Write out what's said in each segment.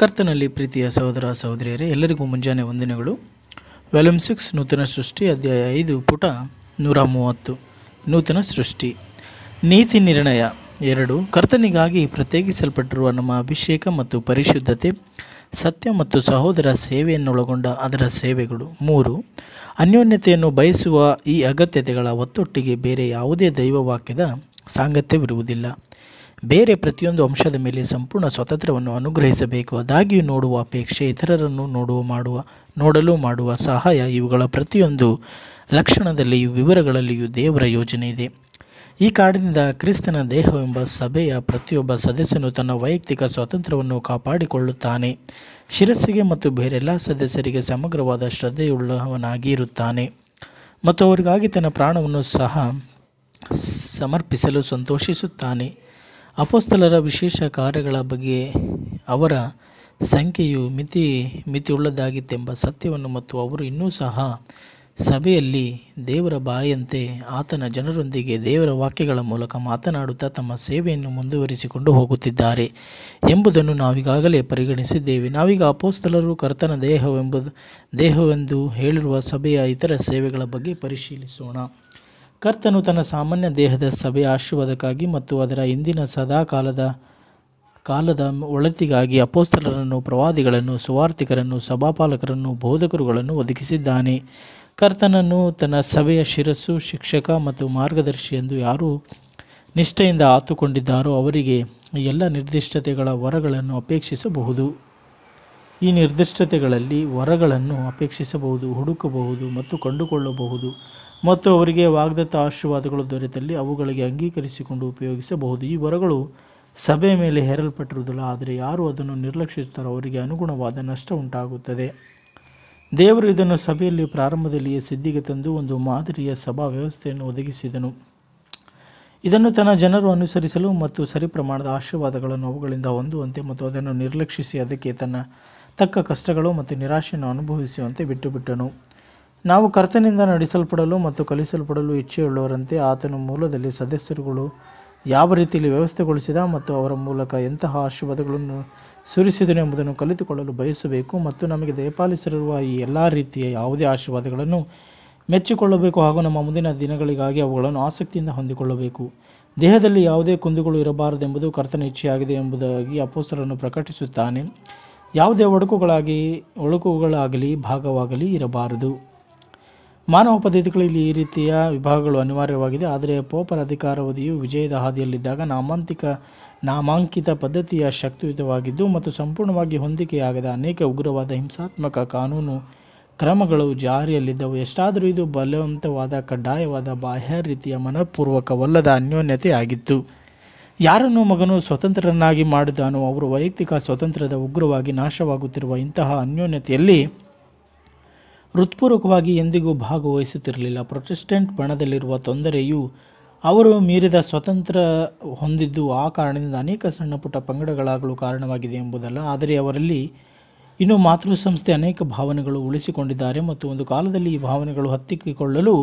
ಕರ್ತನಲ್ಲಿ ಪ್ರೀತಿಯ ಸಹೋದರ ಸಹೋದರಿಯರೇ ಎಲ್ಲರಿಗೂ ಮುಂಜಾನೆ ವಂದನೆಗಳು ವ್ಯಾಲ್ಯೂಮ್ ಸಿಕ್ಸ್ ನೂತನ ಸೃಷ್ಟಿ ಅಧ್ಯಾಯ ಐದು ಪುಟ ನೂರ ಮೂವತ್ತು ನೂತನ ಸೃಷ್ಟಿ ನೀತಿ ನಿರ್ಣಯ ಎರಡು ಕರ್ತನಿಗಾಗಿ ಪ್ರತ್ಯೇಕಿಸಲ್ಪಟ್ಟಿರುವ ನಮ್ಮ ಅಭಿಷೇಕ ಮತ್ತು ಪರಿಶುದ್ಧತೆ ಸತ್ಯ ಮತ್ತು ಸಹೋದರ ಸೇವೆಯನ್ನೊಳಗೊಂಡ ಅದರ ಸೇವೆಗಳು ಮೂರು ಅನ್ಯೋನ್ಯತೆಯನ್ನು ಬಯಸುವ ಈ ಅಗತ್ಯತೆಗಳ ಒತ್ತೊಟ್ಟಿಗೆ ಬೇರೆ ಯಾವುದೇ ದೈವವಾಕ್ಯದ ಸಾಂಗತ್ಯವಿರುವುದಿಲ್ಲ ಬೇರೆ ಪ್ರತಿಯೊಂದು ಅಂಶದ ಮೇಲೆ ಸಂಪೂರ್ಣ ಸ್ವಾತಂತ್ರ್ಯವನ್ನು ಅನುಗ್ರಹಿಸಬೇಕು ಅದಾಗಿಯೂ ನೋಡುವ ಅಪೇಕ್ಷೆ ಇತರರನ್ನು ನೋಡುವ ಮಾಡುವ ನೋಡಲು ಮಾಡುವ ಸಹಾಯ ಇವುಗಳ ಪ್ರತಿಯೊಂದು ಲಕ್ಷಣದಲ್ಲಿಯೂ ವಿವರಗಳಲ್ಲಿಯೂ ದೇವರ ಯೋಜನೆ ಇದೆ ಈ ಕಾಡಿನಿಂದ ಕ್ರಿಸ್ತನ ದೇಹವೆಂಬ ಸಭೆಯ ಪ್ರತಿಯೊಬ್ಬ ಸದಸ್ಯನು ತನ್ನ ವೈಯಕ್ತಿಕ ಸ್ವಾತಂತ್ರ್ಯವನ್ನು ಕಾಪಾಡಿಕೊಳ್ಳುತ್ತಾನೆ ಶಿರಸ್ಸಿಗೆ ಮತ್ತು ಬೇರೆಲ್ಲ ಸದಸ್ಯರಿಗೆ ಸಮಗ್ರವಾದ ಶ್ರದ್ಧೆಯುಳ್ಳವನಾಗಿ ಇರುತ್ತಾನೆ ಮತ್ತು ಅವರಿಗಾಗಿ ತನ್ನ ಪ್ರಾಣವನ್ನು ಸಹ ಸಮರ್ಪಿಸಲು ಸಂತೋಷಿಸುತ್ತಾನೆ ಅಪೋಸ್ತಲರ ವಿಶೇಷ ಕಾರ್ಯಗಳ ಬಗ್ಗೆ ಅವರ ಸಂಖ್ಯೆಯು ಮಿತಿ ಮಿತಿಯುಳ್ಳದಾಗಿತ್ತೆಂಬ ಸತ್ಯವನ್ನು ಮತ್ತು ಅವರು ಇನ್ನೂ ಸಹ ಸಭೆಯಲ್ಲಿ ದೇವರ ಬಾಯಂತೆ ಆತನ ಜನರೊಂದಿಗೆ ದೇವರ ವಾಕ್ಯಗಳ ಮೂಲಕ ಮಾತನಾಡುತ್ತಾ ತಮ್ಮ ಸೇವೆಯನ್ನು ಮುಂದುವರಿಸಿಕೊಂಡು ಹೋಗುತ್ತಿದ್ದಾರೆ ಎಂಬುದನ್ನು ನಾವೀಗಾಗಲೇ ಪರಿಗಣಿಸಿದ್ದೇವೆ ನಾವೀಗ ಅಪೋಸ್ತಲರು ಕರ್ತನ ದೇಹವೆಂಬುದು ದೇಹವೆಂದು ಹೇಳಿರುವ ಸಭೆಯ ಇತರ ಸೇವೆಗಳ ಬಗ್ಗೆ ಪರಿಶೀಲಿಸೋಣ ಕರ್ತನು ತನ್ನ ಸಾಮಾನ್ಯ ದೇಹದ ಸಭೆ ಆಶೀರ್ವಾದಕ್ಕಾಗಿ ಮತ್ತು ಅದರ ಇಂದಿನ ಸದಾಕಾಲದ ಕಾಲದ ಒಳತಿಗಾಗಿ ಅಪೋಸ್ತಲರನ್ನು ಪ್ರವಾದಿಗಳನ್ನು ಸುವಾರ್ಥಿಕರನ್ನು ಸಭಾಪಾಲಕರನ್ನು ಬೋಧಕರುಗಳನ್ನು ಒದಗಿಸಿದ್ದಾನೆ ಕರ್ತನನ್ನು ತನ್ನ ಸಭೆಯ ಶಿರಸ್ಸು ಶಿಕ್ಷಕ ಮತ್ತು ಮಾರ್ಗದರ್ಶಿ ಎಂದು ಯಾರು ನಿಷ್ಠೆಯಿಂದ ಆತುಕೊಂಡಿದ್ದಾರೋ ಅವರಿಗೆ ಎಲ್ಲ ನಿರ್ದಿಷ್ಟತೆಗಳ ವರಗಳನ್ನು ಅಪೇಕ್ಷಿಸಬಹುದು ಈ ನಿರ್ದಿಷ್ಟತೆಗಳಲ್ಲಿ ವರಗಳನ್ನು ಅಪೇಕ್ಷಿಸಬಹುದು ಹುಡುಕಬಹುದು ಮತ್ತು ಕಂಡುಕೊಳ್ಳಬಹುದು ಮತ್ತು ಅವರಿಗೆ ವಾಗ್ದತ್ತ ಆಶೀರ್ವಾದಗಳು ದೊರೆತಲ್ಲಿ ಅವುಗಳಿಗೆ ಅಂಗೀಕರಿಸಿಕೊಂಡು ಉಪಯೋಗಿಸಬಹುದು ಈ ವರಗಳು ಸಭೆ ಮೇಲೆ ಹೇರಲ್ಪಟ್ಟಿರುವುದಿಲ್ಲ ಆದರೆ ಯಾರು ಅದನ್ನು ನಿರ್ಲಕ್ಷಿಸುತ್ತಾರೋ ಅವರಿಗೆ ಅನುಗುಣವಾದ ನಷ್ಟ ಉಂಟಾಗುತ್ತದೆ ದೇವರು ಇದನ್ನು ಸಭೆಯಲ್ಲಿ ಪ್ರಾರಂಭದಲ್ಲಿಯೇ ಸಿದ್ಧಿಗೆ ತಂದು ಒಂದು ಮಾದರಿಯ ಸಭಾ ವ್ಯವಸ್ಥೆಯನ್ನು ಒದಗಿಸಿದನು ಇದನ್ನು ತನ್ನ ಜನರು ಅನುಸರಿಸಲು ಮತ್ತು ಸರಿ ಪ್ರಮಾಣದ ಆಶೀರ್ವಾದಗಳನ್ನು ಅವುಗಳಿಂದ ಹೊಂದುವಂತೆ ಮತ್ತು ಅದನ್ನು ನಿರ್ಲಕ್ಷಿಸಿ ಅದಕ್ಕೆ ತನ್ನ ತಕ್ಕ ಕಷ್ಟಗಳು ಮತ್ತು ನಿರಾಶೆಯನ್ನು ಅನುಭವಿಸುವಂತೆ ಬಿಟ್ಟುಬಿಟ್ಟನು ನಾವು ಕರ್ತನಿಂದ ನಡೆಸಲ್ಪಡಲು ಮತ್ತು ಕಲಿಸಲ್ಪಡಲು ಇಚ್ಛೆಯುಳ್ಳವರಂತೆ ಆತನ ಮೂಲದಲ್ಲಿ ಸದಸ್ಯರುಗಳು ಯಾವ ರೀತಿಯಲ್ಲಿ ವ್ಯವಸ್ಥೆಗೊಳಿಸಿದ ಮತ್ತು ಅವರ ಮೂಲಕ ಎಂತಹ ಆಶೀರ್ವಾದಗಳನ್ನು ಸುರಿಸಿದನು ಎಂಬುದನ್ನು ಕಲಿತುಕೊಳ್ಳಲು ಬಯಸಬೇಕು ಮತ್ತು ನಮಗೆ ದಯಪಾಲಿಸಿರುವ ಈ ಎಲ್ಲ ರೀತಿಯ ಯಾವುದೇ ಆಶೀರ್ವಾದಗಳನ್ನು ಮೆಚ್ಚಿಕೊಳ್ಳಬೇಕು ಹಾಗೂ ನಮ್ಮ ಮುಂದಿನ ದಿನಗಳಿಗಾಗಿ ಅವುಗಳನ್ನು ಆಸಕ್ತಿಯಿಂದ ಹೊಂದಿಕೊಳ್ಳಬೇಕು ದೇಹದಲ್ಲಿ ಯಾವುದೇ ಕುಂದುಗಳು ಇರಬಾರದೆಂಬುದು ಕರ್ತನ ಇಚ್ಛೆಯಾಗಿದೆ ಎಂಬುದಾಗಿ ಅಪೋಸ್ತರನ್ನು ಪ್ರಕಟಿಸುತ್ತಾನೆ ಯಾವುದೇ ಒಡಕುಗಳಾಗಿ ಒಡಕುಗಳಾಗಲಿ ಭಾಗವಾಗಲಿ ಇರಬಾರದು ಮಾನವ ಪದ್ಧತಿಗಳಲ್ಲಿ ಈ ರೀತಿಯ ವಿಭಾಗಗಳು ಅನಿವಾರ್ಯವಾಗಿದೆ ಆದರೆ ಪೋಪರ್ ಅಧಿಕಾರಾವಧಿಯು ವಿಜಯದ ಹಾದಿಯಲ್ಲಿದ್ದಾಗ ನಾಮಾಂತಿಕ ನಾಮಾಂಕಿತ ಪದ್ಧತಿಯ ಶಕ್ತಿಯುತವಾಗಿದ್ದು ಮತ್ತು ಸಂಪೂರ್ಣವಾಗಿ ಹೊಂದಿಕೆಯಾಗದ ಅನೇಕ ಉಗ್ರವಾದ ಹಿಂಸಾತ್ಮಕ ಕಾನೂನು ಕ್ರಮಗಳು ಜಾರಿಯಲ್ಲಿದ್ದವು ಎಷ್ಟಾದರೂ ಇದು ಬಲವಂತವಾದ ಕಡ್ಡಾಯವಾದ ಬಾಹ್ಯ ರೀತಿಯ ಮನಪೂರ್ವಕವಲ್ಲದ ಅನ್ಯೋನ್ಯತೆಯಾಗಿತ್ತು ಯಾರನ್ನು ಮಗನು ಸ್ವತಂತ್ರನಾಗಿ ಮಾಡಿದಾನೋ ಅವರು ವೈಯಕ್ತಿಕ ಸ್ವತಂತ್ರದ ಉಗ್ರವಾಗಿ ನಾಶವಾಗುತ್ತಿರುವ ಇಂತಹ ಅನ್ಯೋನ್ಯತೆಯಲ್ಲಿ ಹೃತ್ಪೂರ್ವಕವಾಗಿ ಎಂದಿಗೂ ಭಾಗವಹಿಸುತ್ತಿರಲಿಲ್ಲ ಪ್ರೊಟೆಸ್ಟೆಂಟ್ ಬಣದಲ್ಲಿರುವ ತೊಂದರೆಯು ಅವರು ಮೀರಿದ ಸ್ವತಂತ್ರ ಹೊಂದಿದ್ದು ಆ ಕಾರಣದಿಂದ ಅನೇಕ ಸಣ್ಣಪುಟ್ಟ ಪಂಗಡಗಳಾಗಲು ಕಾರಣವಾಗಿದೆ ಎಂಬುದಲ್ಲ ಆದರೆ ಅವರಲ್ಲಿ ಇನ್ನೂ ಮಾತೃ ಸಂಸ್ಥೆ ಅನೇಕ ಭಾವನೆಗಳು ಉಳಿಸಿಕೊಂಡಿದ್ದಾರೆ ಮತ್ತು ಒಂದು ಕಾಲದಲ್ಲಿ ಈ ಭಾವನೆಗಳು ಹತ್ತಿಕ್ಕಿಕೊಳ್ಳಲು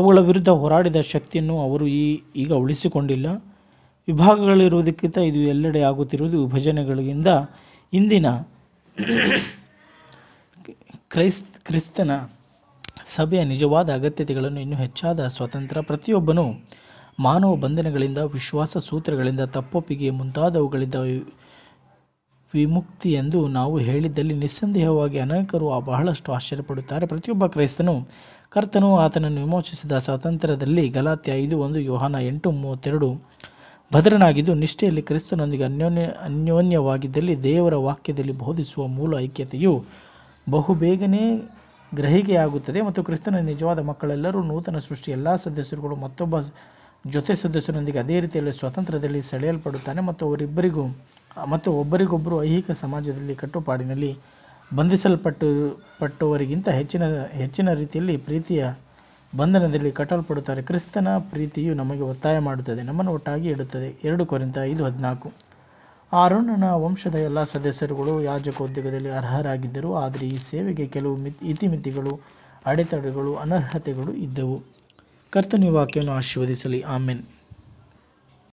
ಅವುಗಳ ವಿರುದ್ಧ ಹೋರಾಡಿದ ಶಕ್ತಿಯನ್ನು ಅವರು ಈ ಈಗ ಉಳಿಸಿಕೊಂಡಿಲ್ಲ ವಿಭಾಗಗಳಿರುವುದಕ್ಕಿಂತ ಇದು ಎಲ್ಲೆಡೆ ಆಗುತ್ತಿರುವುದು ವಿಭಜನೆಗಳಿಗಿಂತ ಇಂದಿನ ಕ್ರೈಸ್ತ ಕ್ರಿಸ್ತನ ಸಭೆಯ ನಿಜವಾದ ಅಗತ್ಯತೆಗಳನ್ನು ಇನ್ನೂ ಹೆಚ್ಚಾದ ಸ್ವಾತಂತ್ರ್ಯ ಪ್ರತಿಯೊಬ್ಬನು ಮಾನವ ಬಂಧನಗಳಿಂದ ವಿಶ್ವಾಸ ಸೂತ್ರಗಳಿಂದ ತಪ್ಪೊಪ್ಪಿಗೆ ಮುಂತಾದವುಗಳಿಂದ ವಿಮುಕ್ತಿ ಎಂದು ನಾವು ಹೇಳಿದ್ದಲ್ಲಿ ನಿಸ್ಸಂದೇಹವಾಗಿ ಅನೇಕರು ಬಹಳಷ್ಟು ಆಶ್ಚರ್ಯಪಡುತ್ತಾರೆ ಪ್ರತಿಯೊಬ್ಬ ಕ್ರೈಸ್ತನು ಕರ್ತನು ಆತನನ್ನು ವಿಮೋಚಿಸಿದ ಸ್ವಾತಂತ್ರ್ಯದಲ್ಲಿ ಗಲಾತ್ಯ ಐದು ಒಂದು ಯೋಹಾನ ಎಂಟು ಮೂವತ್ತೆರಡು ಭದ್ರನಾಗಿದ್ದು ನಿಷ್ಠೆಯಲ್ಲಿ ಕ್ರಿಸ್ತನೊಂದಿಗೆ ಅನ್ಯೋನ್ಯ ಅನ್ಯೋನ್ಯವಾಗಿದ್ದಲ್ಲಿ ದೇವರ ವಾಕ್ಯದಲ್ಲಿ ಬೋಧಿಸುವ ಮೂಲ ಐಕ್ಯತೆಯು ಬಹುಬೇಗನೆ ಗ್ರಹಿಕೆಯಾಗುತ್ತದೆ ಮತ್ತು ಕ್ರಿಸ್ತನ ನಿಜವಾದ ಮಕ್ಕಳೆಲ್ಲರೂ ನೂತನ ಸೃಷ್ಟಿ ಎಲ್ಲ ಸದಸ್ಯರುಗಳು ಮತ್ತೊಬ್ಬ ಜೊತೆ ಸದಸ್ಯರೊಂದಿಗೆ ಅದೇ ರೀತಿಯಲ್ಲಿ ಸ್ವತಂತ್ರದಲ್ಲಿ ಸೆಳೆಯಲ್ಪಡುತ್ತಾನೆ ಮತ್ತು ಅವರಿಬ್ಬರಿಗೂ ಮತ್ತು ಒಬ್ಬರಿಗೊಬ್ಬರು ಐಹಿಕ ಸಮಾಜದಲ್ಲಿ ಕಟ್ಟುಪಾಡಿನಲ್ಲಿ ಬಂಧಿಸಲ್ಪಟ್ಟು ಪಟ್ಟವರಿಗಿಂತ ಹೆಚ್ಚಿನ ಹೆಚ್ಚಿನ ರೀತಿಯಲ್ಲಿ ಪ್ರೀತಿಯ ಬಂಧನದಲ್ಲಿ ಕಟ್ಟಲ್ಪಡುತ್ತಾರೆ ಕ್ರಿಸ್ತನ ಪ್ರೀತಿಯು ನಮಗೆ ಒತ್ತಾಯ ಮಾಡುತ್ತದೆ ನಮ್ಮನ್ನು ಒಟ್ಟಾಗಿ ಇಡುತ್ತದೆ ಎರಡು ಕೊರಿಂದ ಐದು ಹದಿನಾಲ್ಕು ಆರುಣನ ವಂಶದ ಎಲ್ಲ ಸದಸ್ಯರುಗಳು ಉದ್ಯೋಗದಲ್ಲಿ ಅರ್ಹರಾಗಿದ್ದರು ಆದರೆ ಈ ಸೇವೆಗೆ ಕೆಲವು ಮಿತಿ ಇತಿಮಿತಿಗಳು ಅಡೆತಡೆಗಳು ಅನರ್ಹತೆಗಳು ಇದ್ದವು ಕರ್ತನ ವಾಕ್ಯವನ್ನು ಆಶೀರ್ವದಿಸಲಿ ಆಮೇನ್